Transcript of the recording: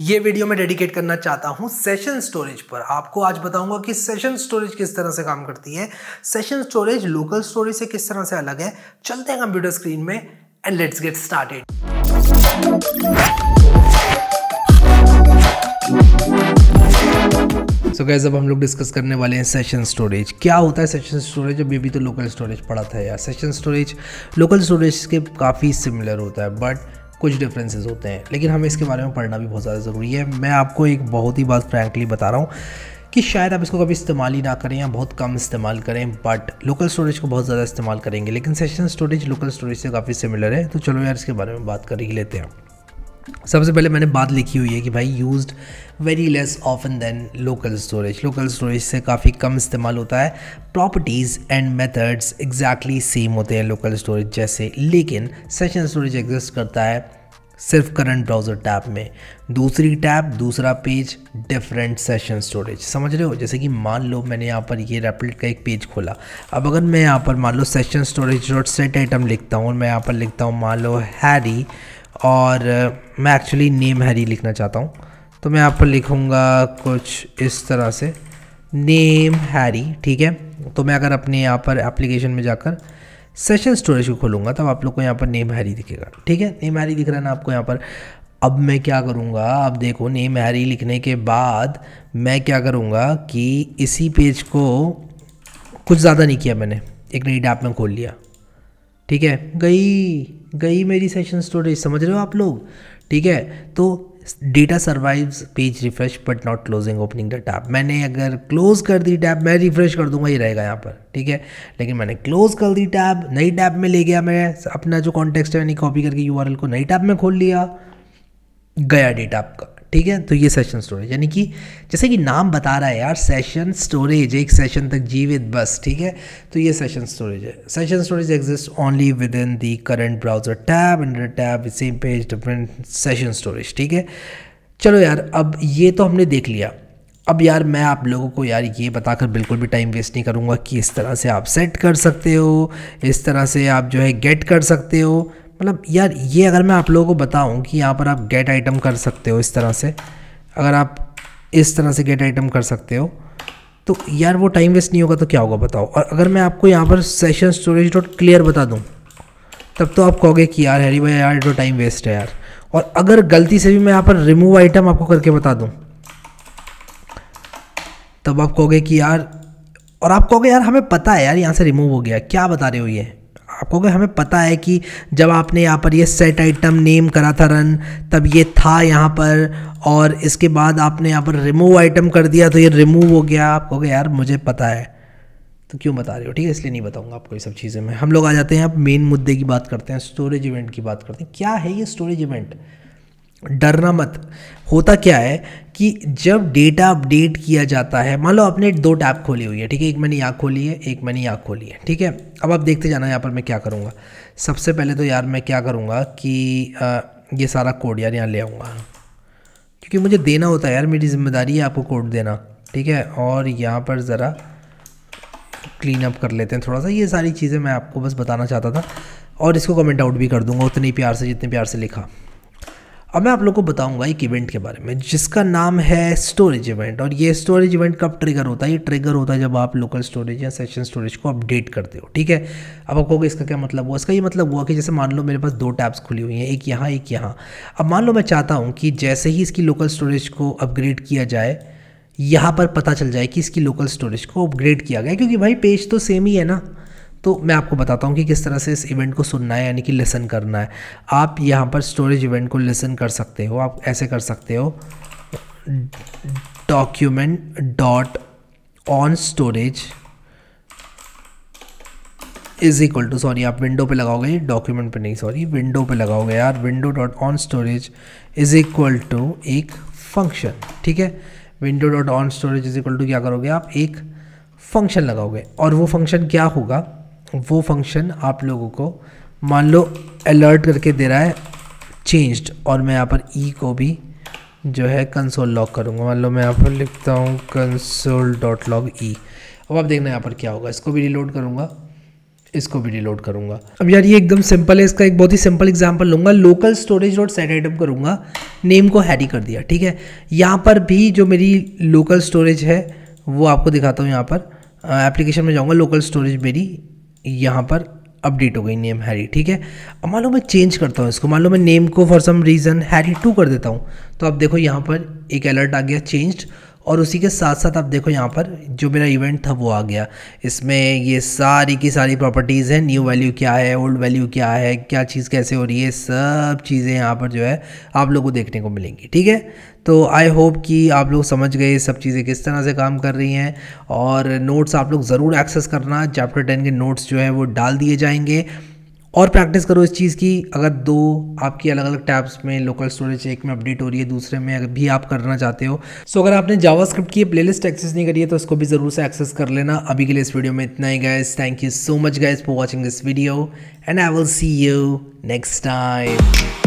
ये वीडियो मैं डेडिकेट करना चाहता हूँ सेशन स्टोरेज पर आपको आज बताऊंगा कि सेशन स्टोरेज किस तरह से काम करती है सेशन स्टोरेज लोकल स्टोरेज से किस तरह से अलग है चलते हैं कंप्यूटर स्क्रीन में and let's get started so guys अब हम लोग डिस्कस करने वाले हैं सेशन स्टोरेज क्या होता है सेशन स्टोरेज अभी भी तो लोकल स्टोरेज पड़ा था यार सेशन स्टोरेज लोकल स्टोरेज के काफ़ी सिमिलर होता है बट कुछ डिफरेंसेस होते हैं लेकिन हमें इसके बारे में पढ़ना भी बहुत ज़्यादा ज़रूरी है मैं आपको एक बहुत ही बात फ्रैंकली बता रहा हूँ कि शायद आप इसको कभी इस्तेमाल ही ना करें या बहुत कम इस्तेमाल करें बट लोकल स्टोरेज को बहुत ज़्यादा इस्तेमाल करेंगे लेकिन सेशन स्टोरेज लोकल स्टोरेज से काफ़ी सिमिलर है तो चलो यार इसके बारे में बात कर ही लेते हैं सबसे पहले मैंने बात लिखी हुई है कि भाई use very less often than local storage local storage से काफ़ी कम इस्तेमाल होता है properties and methods exactly same होते हैं लोकल स्टोरेज जैसे लेकिन सेशन स्टोरेज एग्जिस्ट करता है सिर्फ करंट ब्राउज़र टैब में दूसरी टैब दूसरा पेज डिफरेंट सेशन स्टोरेज समझ रहे हो जैसे कि मान लो मैंने यहाँ पर ये रेपलेट का एक पेज खोला अब अगर मैं यहाँ पर मान लो session storage dot set item लिखता हूँ और मैं यहाँ पर लिखता हूँ मान लो हैरी और मैं एक्चुअली नेम हैरी लिखना चाहता हूँ तो मैं यहाँ पर लिखूँगा कुछ इस तरह से नेम हैरी ठीक है तो मैं अगर अपने यहाँ पर एप्लीकेशन में जाकर सेशन स्टोरेज को खोलूँगा तब आप लोग को यहाँ पर नेम हैरी दिखेगा ठीक है नेम हैरी दिख रहा है ना आपको यहाँ पर अब मैं क्या करूँगा अब देखो नेम हैरी लिखने के बाद मैं क्या करूँगा कि इसी पेज को कुछ ज़्यादा नहीं किया मैंने एक नई डैप में खोल लिया ठीक है गई गई मेरी सेशन स्टोरेज समझ रहे हो आप लोग ठीक है तो data survives page refresh but not closing opening the tab मैंने अगर क्लोज कर दी टैब मैं रिफ्रेश कर दूंगा ये रहेगा यहाँ पर ठीक है लेकिन मैंने क्लोज कर दी टैब नई टैब में ले गया मैं अपना जो कॉन्टेक्स्ट है मैंने कॉपी करके यू को नई टैब में खोल लिया गया डेटा आपका ठीक है तो ये सेशन स्टोरेज यानी कि जैसे कि नाम बता रहा है यार सेशन स्टोरेज एक सेशन तक जीवित बस ठीक है तो ये सेशन स्टोरेज है session storage exist only within the current browser tab under tab same page different session storage ठीक है चलो यार अब ये तो हमने देख लिया अब यार मैं आप लोगों को यार ये बताकर बिल्कुल भी टाइम वेस्ट नहीं करूँगा कि इस तरह से आप सेट कर सकते हो इस तरह से आप जो है गेट कर सकते हो मतलब यार ये अगर मैं आप लोगों को बताऊं कि यहाँ पर आप गेट आइटम कर सकते हो इस तरह से अगर आप इस तरह से गेट आइटम कर सकते हो तो यार वो टाइम वेस्ट नहीं होगा तो क्या होगा बताओ और अगर मैं आपको यहाँ पर सेशन स्टोरेज डॉट क्लियर बता दूँ तब तो आप कहोगे कि यार हरी भाई यार तो टाइम वेस्ट है यार और अगर गलती से भी मैं यहाँ पर रिमूव आइटम आपको करके बता दूँ तब आप कहोगे कि यार और आप कहोगे यार हमें पता है यार यहाँ से रिमूव हो गया क्या बता रहे हो ये आपको अगर हमें पता है कि जब आपने यहाँ पर ये सेट आइटम नेम करा था रन तब ये था यहाँ पर और इसके बाद आपने यहाँ पर रिमूव आइटम कर दिया तो ये रिमूव हो गया आपको कहोगे यार मुझे पता है तो क्यों बता रहे हो ठीक है इसलिए नहीं बताऊंगा आपको ये सब चीज़ें मैं हम लोग आ जाते हैं अब मेन मुद्दे की बात करते हैं स्टोरेज इवेंट की बात करते हैं क्या है ये स्टोरेज इवेंट डरना मत होता क्या है कि जब डेटा अपडेट किया जाता है मान लो आपने दो टैब खोली हुई है ठीक है एक मैंने यहाँ खोली है एक मैंने यहाँ खोली है ठीक है अब आप देखते जाना यहाँ पर मैं क्या करूँगा सबसे पहले तो यार मैं क्या करूँगा कि आ, ये सारा कोड यार यहाँ ले आऊँगा क्योंकि मुझे देना होता है यार मेरी जिम्मेदारी है आपको कोड देना ठीक है और यहाँ पर ज़रा क्लीन अप कर लेते हैं थोड़ा सा ये सारी चीज़ें मैं आपको बस बताना चाहता था और इसको कमेंट आउट भी कर दूँगा उतने प्यार से जितने प्यार से लिखा अब मैं आप लोग को बताऊंगा एक इवेंट के बारे में जिसका नाम है स्टोरेज इवेंट और ये स्टोरेज इवेंट कब ट्रिगर होता है ये ट्रिगर होता है जब आप लोकल स्टोरेज या सेशन स्टोरेज को अपडेट करते हो ठीक है अब आप इसका क्या मतलब हुआ इसका ये मतलब हुआ कि जैसे मान लो मेरे पास दो टैब्स खुली हुई हैं एक यहाँ एक यहाँ अब मान लो मैं चाहता हूँ कि जैसे ही इसकी लोकल स्टोरेज को अपग्रेड किया जाए यहाँ पर पता चल जाए कि इसकी लोकल स्टोरेज को अपग्रेड किया गया क्योंकि भाई पेज तो सेम ही है ना तो मैं आपको बताता हूँ कि किस तरह से इस इवेंट को सुनना है यानी कि लेसन करना है आप यहाँ पर स्टोरेज इवेंट को लेसन कर सकते हो आप ऐसे कर सकते हो document dot on storage is equal to sorry आप विंडो पे लगाओगे डॉक्यूमेंट पे नहीं सॉरी विंडो पे लगाओगे यार window dot on storage is equal to एक फंक्शन ठीक है window dot on storage is equal to क्या करोगे आप एक फंक्शन लगाओगे और वो फंक्शन क्या होगा वो फंक्शन आप लोगों को मान लो अलर्ट करके दे रहा है चेंज्ड और मैं यहाँ पर ई e को भी जो है कंसोल लॉक करूँगा मान लो मैं यहाँ पर लिखता हूँ कंसोल डॉट लॉग ई अब आप देखना यहाँ पर क्या होगा इसको भी रिलोड करूँगा इसको भी रिलोड करूँगा अब यार ये एकदम सिंपल है इसका एक बहुत ही सिंपल एग्जाम्पल लूँगा local storage dot set item करूँगा नेम को हैरी कर दिया ठीक है यहाँ पर भी जो मेरी लोकल स्टोरेज है वो आपको दिखाता हूँ यहाँ पर एप्लीकेशन में जाऊँगा लोकल स्टोरेज मेरी यहाँ पर अपडेट हो गई नेम हैरी ठीक है अब मान लो मैं चेंज करता हूँ इसको मान लो मैं नेम को for some reason Harry two कर देता हूँ तो अब देखो यहाँ पर एक अलर्ट आ गया चेंज्ड और उसी के साथ साथ आप देखो यहाँ पर जो मेरा इवेंट था वो आ गया इसमें ये सारी की सारी प्रॉपर्टीज़ हैं न्यू वैल्यू क्या है ओल्ड वैल्यू क्या है क्या चीज़ कैसे हो रही है सब चीज़ें यहाँ पर जो है आप लोगों को देखने को मिलेंगी ठीक है तो आई होप कि आप लोग समझ गए सब चीज़ें किस तरह से काम कर रही हैं और नोट्स आप लोग ज़रूर एक्सेस करना चैप्टर टेन के नोट्स जो है वो डाल दिए जाएंगे और प्रैक्टिस करो इस चीज़ की अगर दो आपकी अलग अलग टैब्स में लोकल स्टोरेज एक में अपडेट हो रही है दूसरे में अगर भी आप करना चाहते हो सो अगर आपने जावास्क्रिप्ट की प्लेलिस्ट एक्सेस नहीं करी है तो उसको भी ज़रूर से एक्सेस कर लेना अभी के लिए इस वीडियो में इतना ही guys thank you so much guys for watching this video and I will see you next time